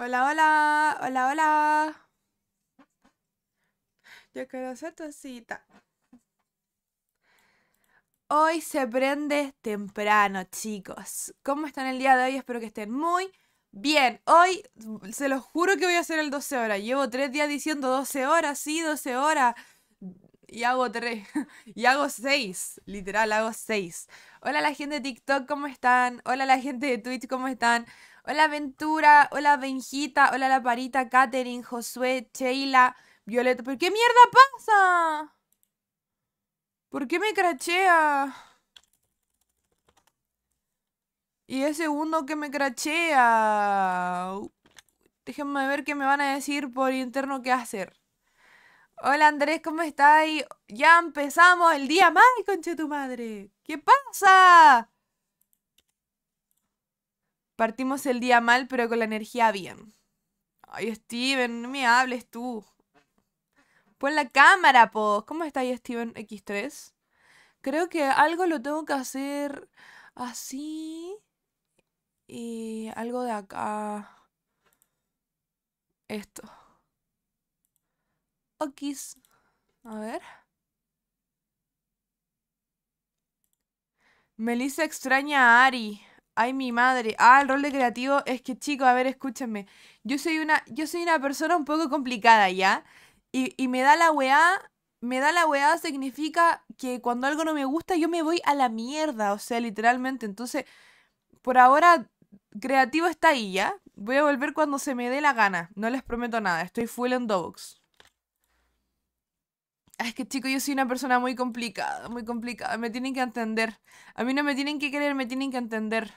Hola, hola, hola, hola. Yo quiero hacer tu cita. Hoy se prende temprano, chicos. ¿Cómo están el día de hoy? Espero que estén muy bien. Hoy, se los juro que voy a hacer el 12 horas. Llevo tres días diciendo 12 horas, sí, 12 horas. Y hago tres. y hago seis. Literal, hago seis. Hola la gente de TikTok, ¿cómo están? Hola la gente de Twitch, ¿cómo están? Hola Ventura, hola Benjita, hola La Parita, Katherine, Josué, Sheila, Violeta. ¿por qué mierda pasa? ¿Por qué me crachea? Y ese segundo que me crachea. Déjenme ver qué me van a decir por interno qué hacer. Hola Andrés, ¿cómo estáis? Ya empezamos el día más, conche tu madre. ¿Qué pasa? Partimos el día mal, pero con la energía bien. Ay, Steven, no me hables tú. Pon la cámara, po. ¿Cómo está ahí, Steven X3? Creo que algo lo tengo que hacer así. Y algo de acá. Esto. Okis. A ver. Melissa extraña a Ari. Ay, mi madre. Ah, el rol de creativo es que, chicos, a ver, escúchenme. Yo soy una, yo soy una persona un poco complicada, ¿ya? Y, y me da la weá me da la weá significa que cuando algo no me gusta yo me voy a la mierda, o sea, literalmente. Entonces, por ahora, creativo está ahí, ¿ya? Voy a volver cuando se me dé la gana. No les prometo nada, estoy full en Dogs. Ah, es que, chicos, yo soy una persona muy complicada, muy complicada. Me tienen que entender. A mí no me tienen que querer, me tienen que entender.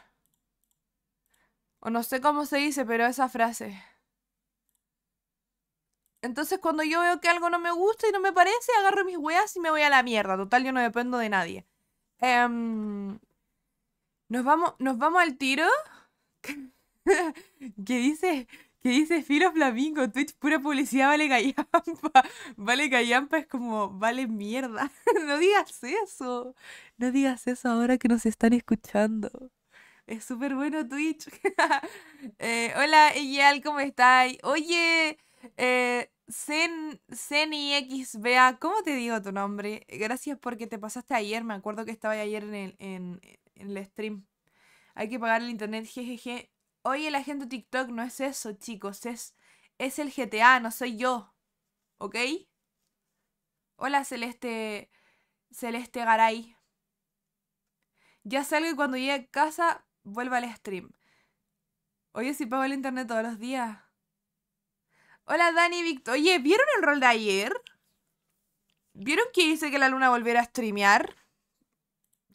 O no sé cómo se dice, pero esa frase. Entonces cuando yo veo que algo no me gusta y no me parece, agarro mis weas y me voy a la mierda. Total, yo no dependo de nadie. Em, ¿nos, vamos, ¿Nos vamos al tiro? ¿Qué dice? ¿Qué dice Filo Flamingo? Twitch pura publicidad vale gallampa. Vale gallampa es como vale mierda. no digas eso. No digas eso ahora que nos están escuchando. Es súper bueno Twitch. Eh, hola, Eyal, ¿cómo estáis? Oye, eh, x vea ¿cómo te digo tu nombre? Gracias porque te pasaste ayer, me acuerdo que estaba ayer en el, stream. Hay que pagar el internet, jejeje. Oye, el gente TikTok no es eso, chicos, es, es el GTA, no soy yo. ¿Ok? Hola, Celeste. Celeste Garay. Ya salgo y cuando llegue a casa vuelva al stream. Oye, si pago el internet todos los días. Hola, Dani Victor. Oye, ¿vieron el rol de ayer? ¿Vieron que hice que la luna volviera a streamear?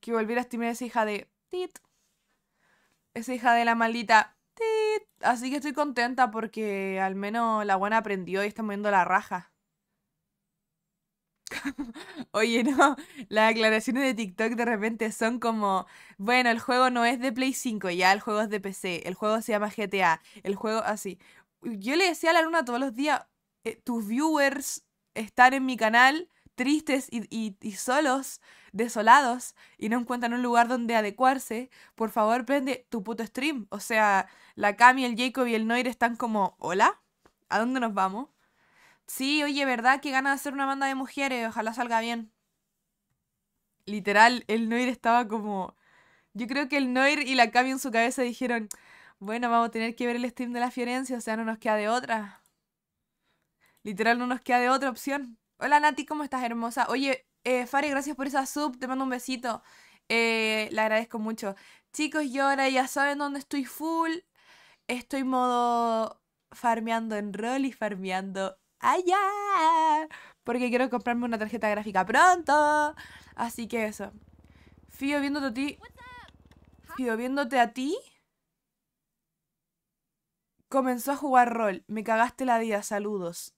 Que volviera a streamear esa hija de... Tit. Esa hija de la maldita... Tit. Así que estoy contenta porque al menos la buena aprendió y está moviendo la raja. Oye, no, las aclaraciones de TikTok de repente son como, bueno, el juego no es de Play 5, ya el juego es de PC, el juego se llama GTA, el juego así. Yo le decía a la luna todos los días, eh, tus viewers están en mi canal tristes y, y, y, solos, desolados, y no encuentran un lugar donde adecuarse, por favor prende tu puto stream. O sea, la Cami, el Jacob y el Noir están como, hola, ¿a dónde nos vamos? Sí, oye, ¿verdad? Que gana de hacer una banda de mujeres, ojalá salga bien. Literal, el Noir estaba como... Yo creo que el Noir y la Cami en su cabeza dijeron, bueno, vamos a tener que ver el stream de la Fiorencia, o sea, no nos queda de otra. Literal, no nos queda de otra opción. Hola Nati, ¿cómo estás, hermosa? Oye, eh, gracias por esa sub, te mando un besito. La eh, le agradezco mucho. Chicos, yo ahora ya saben dónde estoy full. Estoy modo farmeando en rol y farmeando allá, porque quiero comprarme una tarjeta gráfica pronto. Así que eso. Fío viéndote a ti. Fío viéndote a ti. Comenzó a jugar rol. Me cagaste la vida, saludos.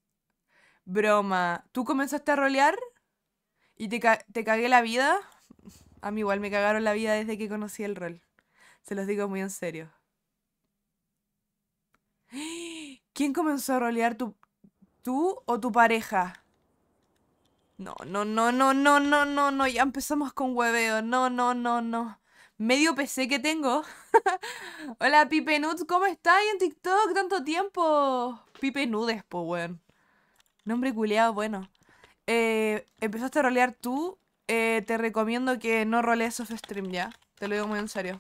Broma. ¿Tú comenzaste a rolear? ¿Y te, te cagué la vida? A mí igual me cagaron la vida desde que conocí el rol. Se los digo muy en serio. ¿Quién comenzó a rolear tu, ¿Tú o tu pareja? No, no, no, no, no, no, no, no. Ya empezamos con hueveo. No, no, no, no. Medio PC que tengo. Hola, Pipe Nudes, ¿cómo estás en TikTok? Tanto tiempo. Pipe Nudes, po, weón. Nombre culeado, bueno. Eh, empezaste a rolear tú. Eh, te recomiendo que no rolees off stream ya. Te lo digo muy en serio.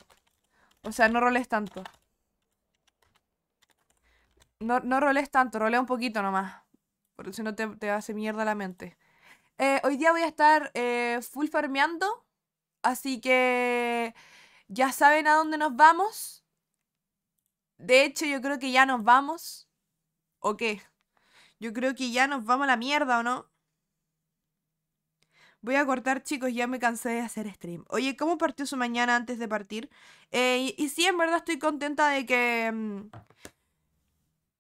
O sea, no roles tanto. No, no rolees tanto, rolea un poquito nomás. Porque si no te, hace mierda la mente. Eh, hoy día voy a estar eh, full farmeando. Así que ya saben a dónde nos vamos. De hecho, yo creo que ya nos vamos. ¿O qué? Yo creo que ya nos vamos a la mierda, ¿o no? Voy a cortar, chicos, ya me cansé de hacer stream. Oye, ¿cómo partió su mañana antes de partir? Eh, y, sí, en verdad estoy contenta de que... Mm,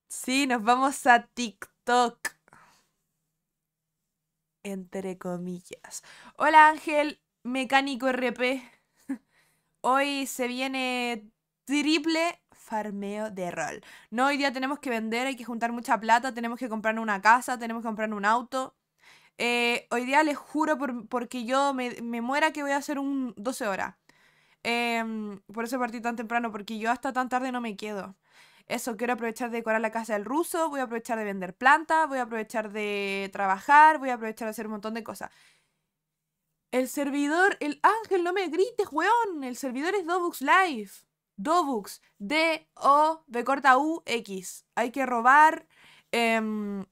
sí, nos vamos a TikTok entre comillas. Hola Ángel, mecánico RP. Hoy se viene triple farmeo de rol. No, hoy día tenemos que vender, hay que juntar mucha plata, tenemos que comprar una casa, tenemos que comprar un auto. Eh, hoy día les juro por, porque yo me, muera que voy a hacer un 12 horas. Em, por eso partí tan temprano, porque yo hasta tan tarde no me quedo eso, quiero aprovechar de decorar la casa del ruso, voy a aprovechar de vender plantas, voy a aprovechar de trabajar, voy a aprovechar de hacer un montón de cosas. El servidor, el ángel, no me grites, weón. El servidor es Dobux Live. Dobux. D-O-B corta U-X. Hay que robar. Em,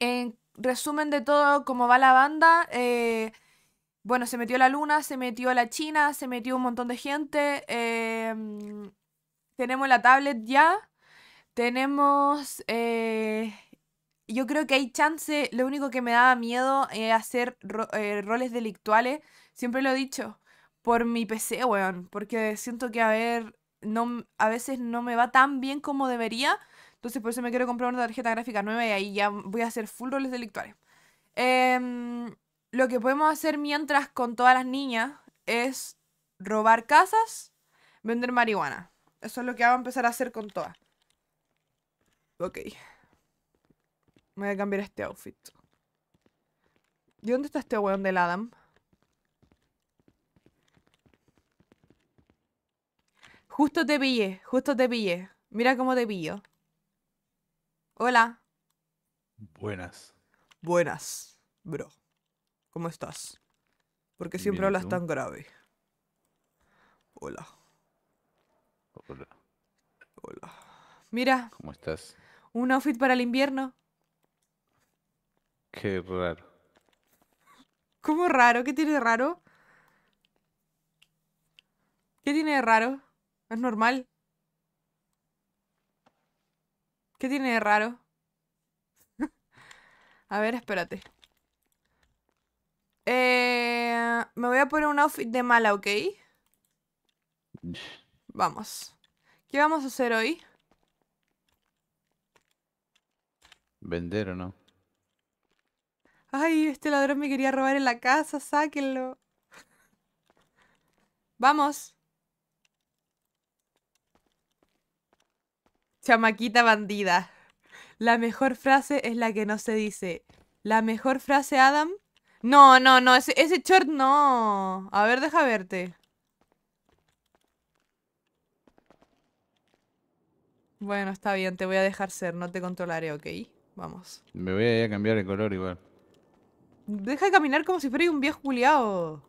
en resumen de todo, cómo va la banda. Eh, bueno, se metió la luna, se metió la china, se metió un montón de gente. Em, tenemos la tablet ya. Tenemos... Eh, yo creo que hay chance, lo único que me daba miedo es eh, hacer eh, roles delictuales, siempre lo he dicho, por mi PC, weón, porque siento que a ver, no, a veces no me va tan bien como debería, entonces por eso me quiero comprar una tarjeta gráfica nueva y ahí ya voy a hacer full roles delictuales. Em, lo que podemos hacer mientras con todas las niñas es robar casas, vender marihuana. Eso es lo que vamos a empezar a hacer con todas. Ok. voy a cambiar este outfit. ¿De dónde está este weón del Adam? Justo te pillé, justo te pillé. Mira cómo te pillo. Hola. Buenas. Buenas, bro. ¿Cómo estás? Porque siempre hablas tan grave. Hola. Hola. Hola. Mira. ¿Cómo estás? Un outfit para el invierno. Qué raro. ¿Cómo raro? ¿Qué tiene de raro? ¿Qué tiene de raro? Es normal. ¿Qué tiene de raro? a ver, espérate. Eh, me voy a poner un outfit de mala, ¿ok? Vamos. ¿Qué vamos a hacer hoy? ¿Vender o no? Ay, este ladrón me quería robar en la casa, sáquenlo. Vamos. Chamaquita bandida. La mejor frase es la que no se dice. La mejor frase, Adam. No, no, no, ese, ese short no. A ver, deja verte. Bueno, está bien, te voy a dejar ser, no te controlaré, ¿ok? Vamos. Me voy a ir a cambiar el color igual. Deja de caminar como si fuera un viejo culiao.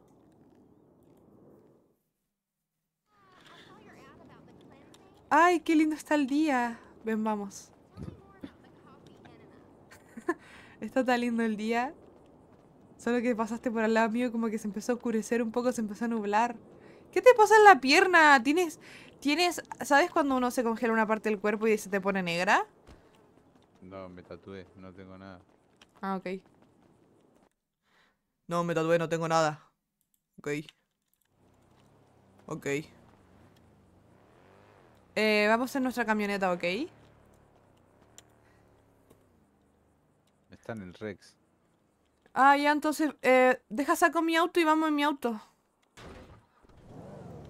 Ay, qué lindo está el día. Ven, vamos. está tan lindo el día. Solo que pasaste por al lado mío como que se empezó a oscurecer un poco, se empezó a nublar. ¿Qué te pasa en la pierna? ¿Tienes, tienes, sabes cuando uno se congela una parte del cuerpo y se te pone negra? No, me tatué, no tengo nada. Ah, ok. No, me tatué, no tengo nada. Ok. Ok. Eh, vamos en nuestra camioneta, ¿ok? Está en el Rex. Ah, ya, entonces, eh, deja saco mi auto y vamos en mi auto.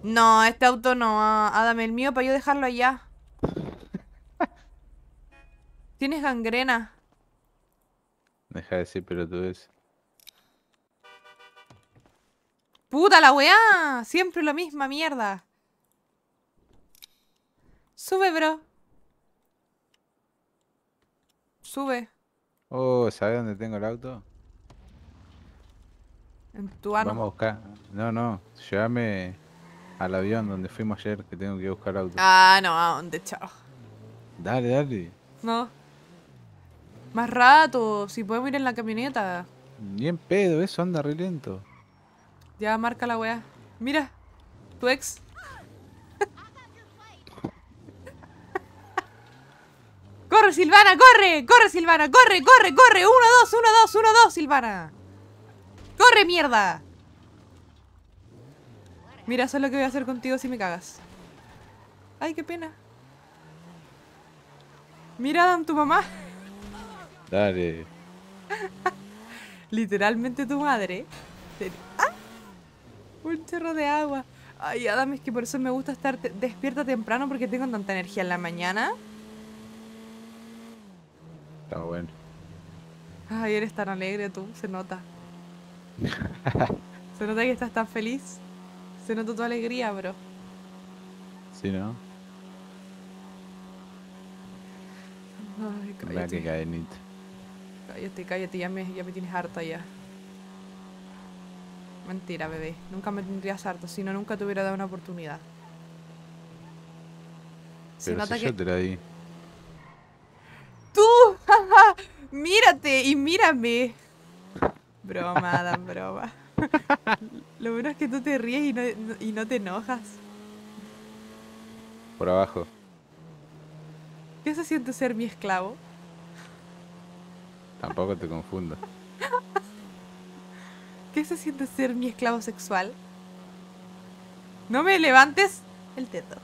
No, este auto no. Ah, dame el mío para yo dejarlo allá. Tienes gangrena. Deja de decir pelotudes. ¡Puta la weá! Siempre la misma mierda. Sube, bro. Sube. Oh, ¿sabes dónde tengo el auto? En tu ano. Vamos a buscar. No, no. Llévame al avión donde fuimos ayer, que tengo que buscar auto. Ah, no, ¿a dónde, chao? Dale, dale. No. Más rato, si podemos ir en la camioneta. bien en pedo, eso anda re lento. Ya marca la weá. Mira, tu ex. ¡Corre, Silvana! ¡Corre! ¡Corre, Silvana! ¡Corre, corre, corre! ¡Uno, dos, uno, dos, uno, dos, Silvana! ¡Corre, mierda! Mira, eso es lo que voy a hacer contigo si me cagas. ¡Ay, qué pena! Mira, Adam, tu mamá. Dale. Literalmente tu madre. ¡Ah! Un chorro de agua. Ay, Adam, es que por eso me gusta estar despierta temprano porque tengo tanta energía en la mañana. Está bueno. Ay, eres tan alegre tú, se nota. se nota que estás tan feliz. Se nota tu alegría, bro. Sí, ¿no? Ay, cállate. Cállate, cállate, ya me, tienes harta ya. Mentira, bebé. Nunca me tendrías harta, si no, nunca te hubiera dado una oportunidad. Pero si ¡Tú! ¡Mírate y mírame! Broma, Dan, broma. Lo bueno es que tú te ríes y no, y no te enojas. Por abajo. ¿Qué se siente ser mi esclavo? Tampoco te confundo ¿Qué se siente ser mi esclavo sexual? No me levantes el teto.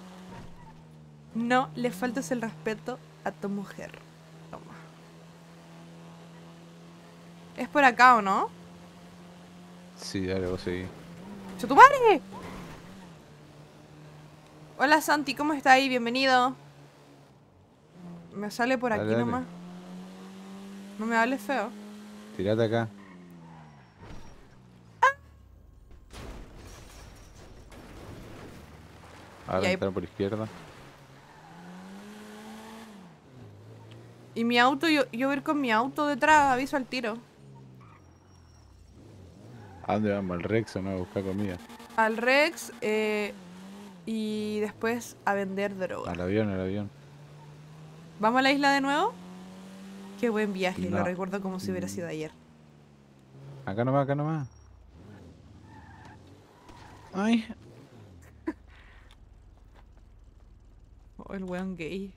No le faltes el respeto a tu mujer. Toma. ¿Es por acá o no? Sí, dale, vos seguí. ¡Yo tu madre! Hola Santi, ¿cómo está ahí? Bienvenido. Me sale por aquí nomás. No me hables feo. Tírate acá. Ahora entrar por izquierda. Y mi auto, yo, voy a ir con mi auto detrás, aviso al tiro. ¿A dónde vamos? ¿Al Rex o no? A buscar comida. Al Rex eh, y después a vender droga. Al avión, al avión. ¿Vamos a la isla de nuevo? Qué buen viaje, lo recuerdo como si hubiera mm. sido ayer. Acá no nomás, acá nomás. Ay. oh, el weón gay.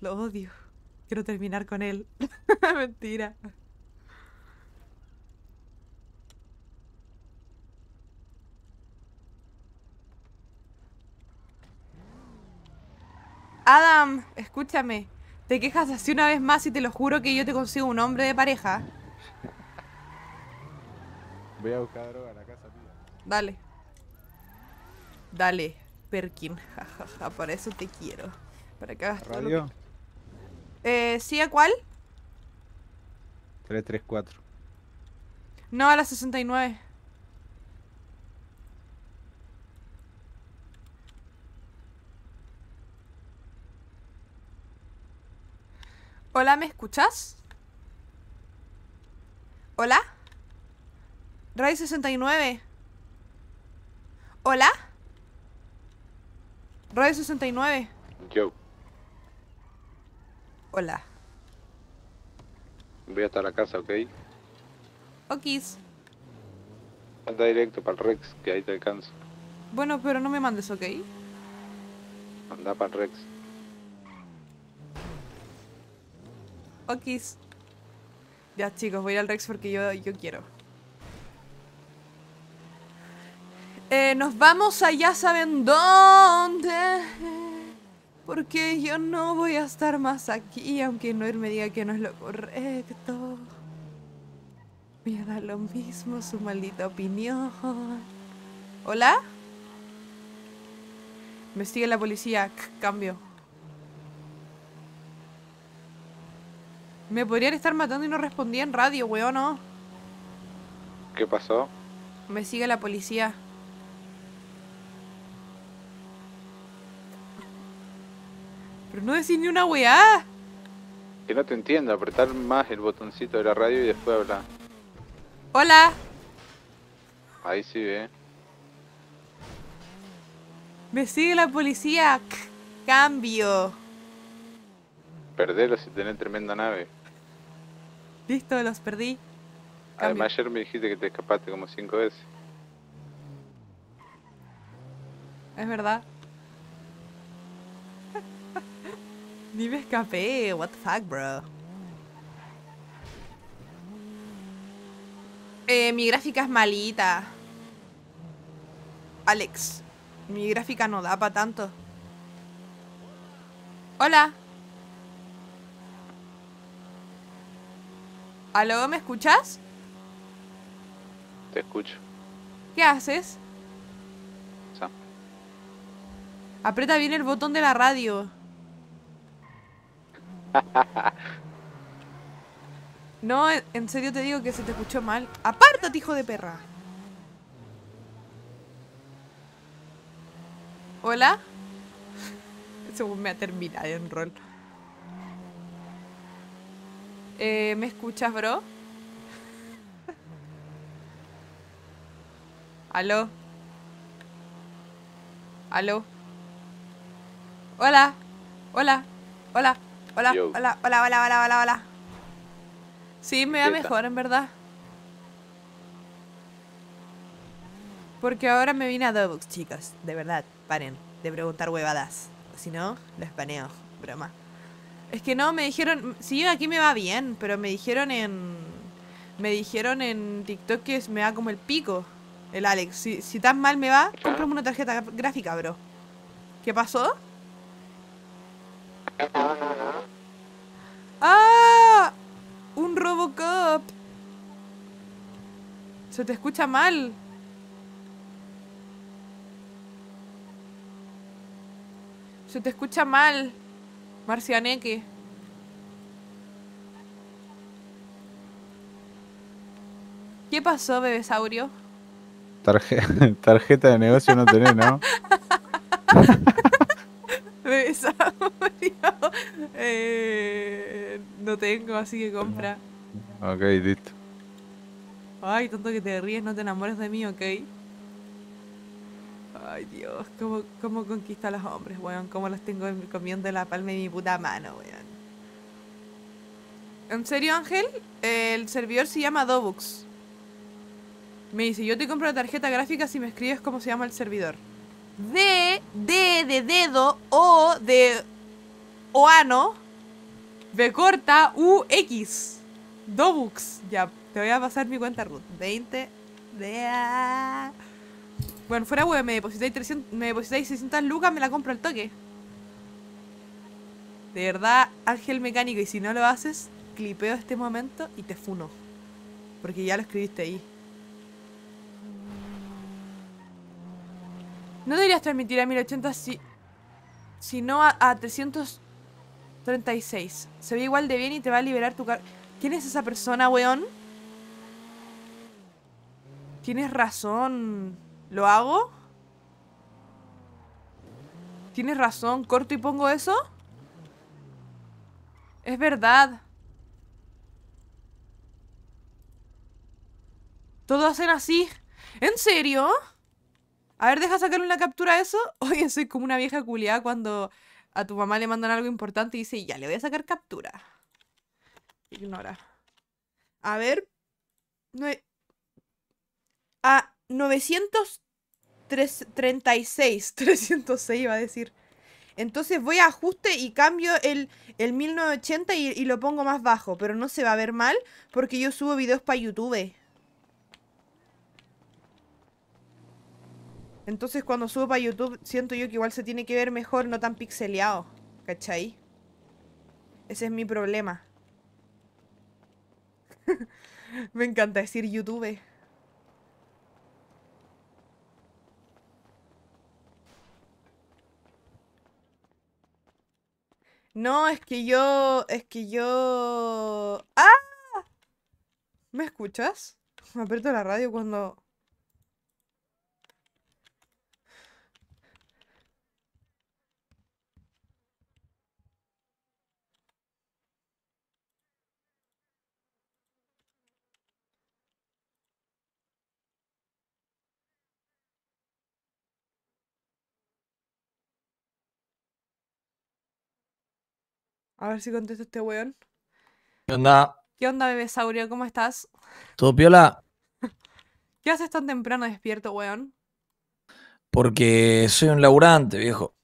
Lo odio. Quiero terminar con él. Mentira. Adam, escúchame te quejas así una vez más y te lo juro que yo te consigo un hombre de pareja. Voy a buscar droga a la casa tuya. Dale. Dale, Perkin. Jajaja, para eso te quiero. Para que hagas Todo que... Eh, ¿sí a cuál? 334. No, a la 69. Hola, ¿me escuchas? ¿Hola? Ray 69. ¿Hola? Ray 69. Yo. Hola. Voy hasta la casa, ¿ok? Okis. Anda directo para el Rex, que ahí te alcanzo. Bueno, pero no me mandes, ¿ok? Anda para el Rex. Ya chicos, voy al Rex porque yo, yo quiero. Eh, nos vamos allá, ¿saben dónde? Porque yo no voy a estar más aquí, aunque Noir me diga que no es lo correcto. a dar lo mismo su maldita opinión. ¿Hola? Me sigue la policía. Cambio. Me podrían estar matando y no respondía en radio, weón, ¿no? ¿Qué pasó? Me sigue la policía. Pero no decís ni una weá. Que no te entiendo, apretar más el botoncito de la radio y después hablar. Hola. Ahí sí ve. Eh. Me sigue la policía. Cambio. Perdelo si tenés tremenda nave. Listo, los perdí. Además, ayer me dijiste que te escapaste como cinco veces. Es verdad. Ni me escapé. What the fuck, bro. Eh, mi gráfica es malita. Alex, mi gráfica no da para tanto. Hola. ¿Aló, me escuchas? Te escucho. ¿Qué haces? Sam. Aprieta bien el botón de la radio. no, en serio te digo que se te escuchó mal. ¡Aparta, hijo de perra! ¿Hola? Según me ha terminado en rol. Eh, ¿Me escuchas, bro? ¿Aló? ¿Aló? Hola, hola, hola, hola, hola, hola, hola, hola, hola, Sí, me va mejor, en verdad. Porque ahora me vine a Dubux, chicos. De verdad, paren de preguntar huevadas. Si no, los paneo. Broma. Es que no, me dijeron, sí, aquí me va bien, pero me dijeron en me dijeron en TikTok que me va como el pico. El Alex, si, si tan mal me va, cómprame una tarjeta gráfica, bro. ¿Qué pasó? ¡Ah! Un Robocop. Se te escucha mal. Se te escucha mal. Marcianeque. ¿Qué pasó, bebesaurio? tarjeta de negocio no tenés, ¿no? bebesaurio. Eh, no tengo, así que compra. Ok, listo. Ay, tanto que te ríes, no te enamores de mí, ok. Ay, Dios, cómo, conquista a los hombres, weón. Cómo los tengo comiendo la palma de mi puta mano, weón. ¿En serio, Ángel? El servidor se llama Dobux. Me dice, yo te compro la tarjeta gráfica si me escribes cómo se llama el servidor. D, D de dedo, O de Oano, B corta, U, X. Dobux. Ya, te voy a pasar mi cuenta root. 20 de... Bueno, fuera weón, me depositáis me 600 lucas, me la compro al toque. De verdad, ángel mecánico, y si no lo haces, clipeo este momento y te funo. Porque ya lo escribiste ahí. No deberías transmitir a 1080 si... Sino a, a 336. Se ve igual de bien y te va a liberar tu car... ¿Quién es esa persona, weón? Tienes razón. ¿Lo hago? ¿Tienes razón? ¿Corto y pongo eso? Es verdad. Todos hacen así. ¿En serio? A ver, deja sacar una captura a eso. Oye, soy como una vieja culiada cuando a tu mamá le mandan algo importante y dice, ya, le voy a sacar captura. Ignora. A ver. No hay. Ah, 936, 306 iba a decir. Entonces voy a ajuste y cambio el, el 1980 y, y, lo pongo más bajo. Pero no se va a ver mal porque yo subo videos para YouTube. Entonces cuando subo para YouTube siento yo que igual se tiene que ver mejor, no tan pixeleado. ¿Cachai? Ese es mi problema. Me encanta decir YouTube. No, es que yo. Es que yo. ¡Ah! ¿Me escuchas? Me aprieto la radio cuando. A ver si contesta este weón. ¿Qué onda? ¿Qué onda, bebé Saurio? ¿Cómo estás? ¿Todo piola? ¿Qué haces tan temprano despierto, weón? Porque soy un laburante, viejo.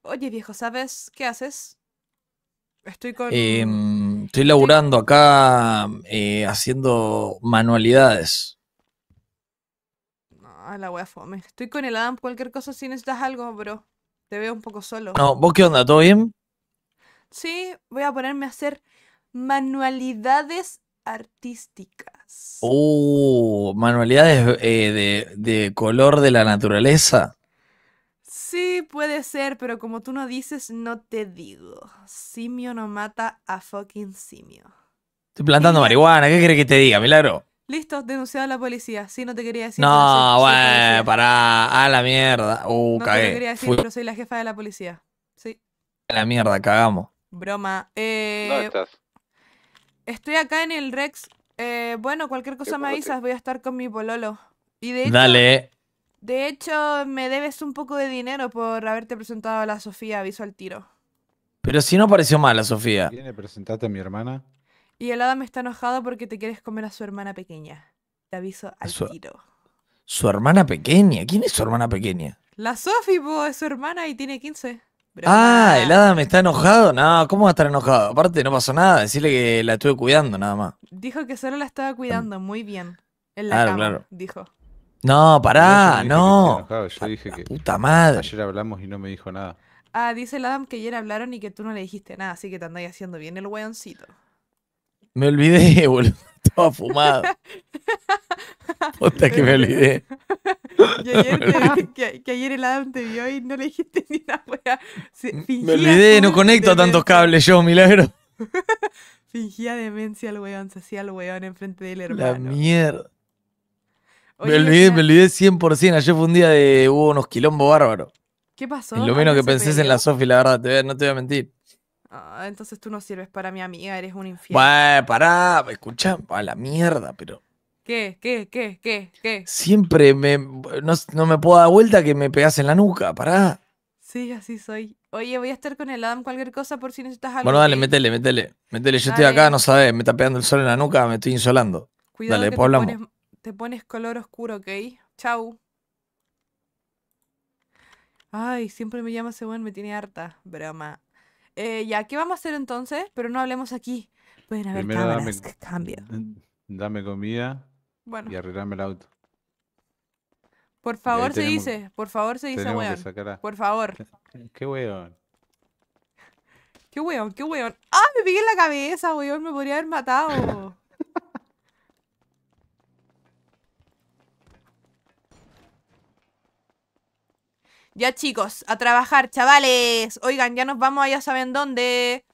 Oye, viejo, ¿sabes qué haces? Estoy con. Em, estoy laburando acá eh, haciendo manualidades. No, la wea fome. Estoy con el Adam, cualquier cosa si necesitas algo, bro. Te veo un poco solo. No, ¿vos qué onda? ¿Todo bien? Sí, voy a ponerme a hacer manualidades artísticas. Oh, manualidades eh, de, color de la naturaleza. Sí, puede ser, pero como tú no dices, no te digo. Simio no mata a fucking simio. Estoy plantando marihuana, ¿qué crees que te diga, Milagro? Listo, denunciado a la policía. Sí, no te quería decir. No, bueno, pará, a la mierda. Uh, no te quería decir, pero soy la jefa de la policía. Sí. A la mierda, cagamos. Broma. Eh, ¿Dónde estás? Estoy acá en el Rex. Eh, bueno, cualquier cosa me avisas, voy a estar con mi pololo. Y de hecho, Dale. De hecho, me debes un poco de dinero por haberte presentado a la Sofía, aviso al tiro. Pero si no pareció mal la Sofía. ¿Quién le presentaste a mi hermana? Y el me está enojado porque te quieres comer a su hermana pequeña. Te aviso al tiro. ¿Su hermana pequeña? ¿Quién es su hermana pequeña? La Sofi, es su hermana y tiene 15. Ah, el Adam está enojado. No, ¿cómo va a estar enojado? Aparte, no pasó nada. Decirle que la estuve cuidando, nada más. Dijo que solo la estaba cuidando, muy bien. En la cama, dijo. No, pará, no. Yo puta madre. Ayer hablamos y no me dijo nada. Ah, dice el Adam que ayer hablaron y que tú no le dijiste nada, así que te andáis haciendo bien el weoncito. Me olvidé, boludo. Estaba fumado. Puta que me olvidé ayer que, ayer el Adam te vio y no le dijiste ni una wea. Me olvidé, no conecto a tantos cables yo, milagro. fingía demencia al weón, se hacía el weón enfrente del hermano. La mierda. me olvidé, me olvidé 100%. Ayer fue un día de hubo unos quilombo bárbaros. ¿Qué pasó? lo menos que pensé en la Sofi, la verdad, no te voy a mentir. Ah, entonces tú no sirves para mi amiga, eres un infierno. Bah, pará, escuchá, la mierda, pero. ¿Qué? ¿Qué? ¿Qué? ¿Qué? ¿Qué? Siempre me, no, me puedo dar vuelta que me pegas en la nuca, pará. Sí, así soy. Oye, voy a estar con el Adam cualquier cosa por si necesitas algo. Bueno, dale, metele, metele. métele. yo estoy acá, no sabes, me está pegando el sol en la nuca, me estoy insolando. Cuidado dale, te Pones, color oscuro, ¿ok? Chau. Ay, siempre me llama ese me tiene harta. Broma. Eh, ya, ¿qué vamos a hacer entonces? Pero no hablemos aquí. Pueden a ver, cámaras. Dame, Dame comida. Bueno. Y arreglarme el auto. Por favor se dice, por favor se dice weón. Por favor. ¿Qué weón? ¿Qué weón? ¿Qué weón? ¡Ah! Me pegué en la cabeza, weón. Me podría haber matado. Ya chicos, a trabajar, chavales. Oigan, ya nos vamos ya ¿saben dónde?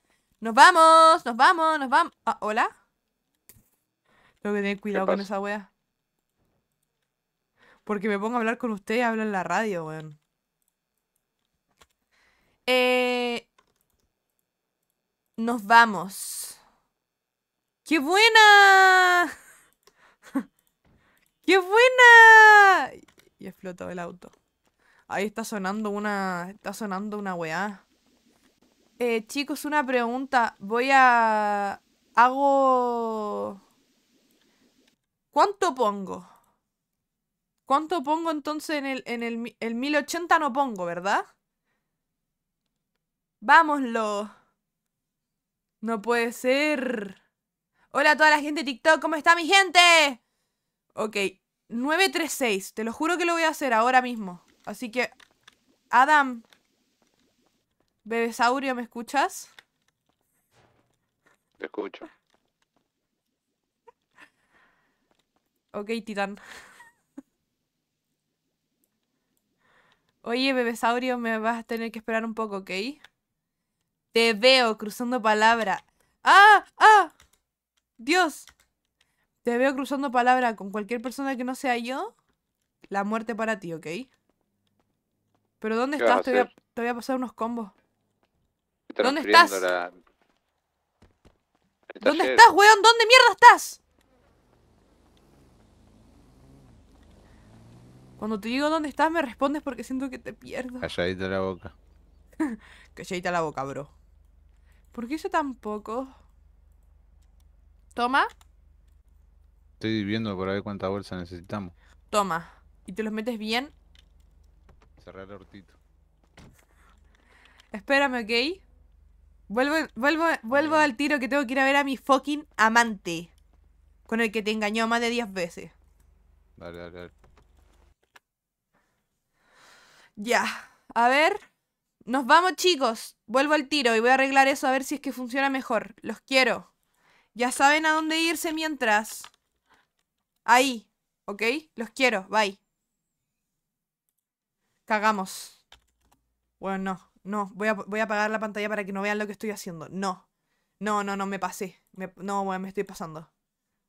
Nos vamos, nos vamos, nos vamos. Ah, ¿Hola? Tengo que tener cuidado con esa weá. Porque me pongo a hablar con usted y hablo en la radio, weón. Eh, nos vamos. ¡Qué buena! ¡Qué buena! Y explotó el auto. Ahí está sonando una. Está sonando una weá. Eh, chicos, una pregunta. Voy a. Hago. ¿Cuánto pongo? ¿Cuánto pongo entonces en el, en el, 1080 no pongo, ¿verdad? Vámoslo. No puede ser. Hola a toda la gente de TikTok, ¿cómo está mi gente? Ok, 936, te lo juro que lo voy a hacer ahora mismo. Así que, Adam, Bebesaurio, ¿me escuchas? Te escucho. Ok, titán. Oye, bebesaurio, me vas a tener que esperar un poco, ¿ok? Te veo cruzando palabra. ¡Ah! ¡Ah! ¡Dios! Te veo cruzando palabra con cualquier persona que no sea yo. La muerte para ti, ¿ok? ¿Pero dónde estás? Te voy, a, pasar unos combos. ¿Dónde estás? ¿Dónde estás, weón? ¿Dónde mierda estás? Cuando te digo dónde estás, me respondes porque siento que te pierdo. Calladita la boca. Calladita la boca, bro. ¿Por qué hice tan Toma. Estoy viendo por ahí cuánta bolsa necesitamos. Toma. Y te los metes bien. Cerrar el hortito. Espérame, ¿ok? Vuelvo, vuelvo, vuelvo al tiro que tengo que ir a ver a mi fucking amante. Con el que te engañó más de 10 veces. Dale, dale, dale. Ya, a ver. Nos vamos, chicos. Vuelvo al tiro y voy a arreglar eso a ver si es que funciona mejor. Los quiero. Ya saben a dónde irse mientras. Ahí, ¿ok? Los quiero, bye. Cagamos. Bueno, no, no. Voy a, voy a apagar la pantalla para que no vean lo que estoy haciendo. No. No, no, no, me pasé. no, bueno, me estoy pasando.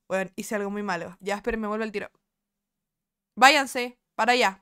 Bueno, hice algo muy malo. Ya, esperen, me vuelvo al tiro. Váyanse, para allá.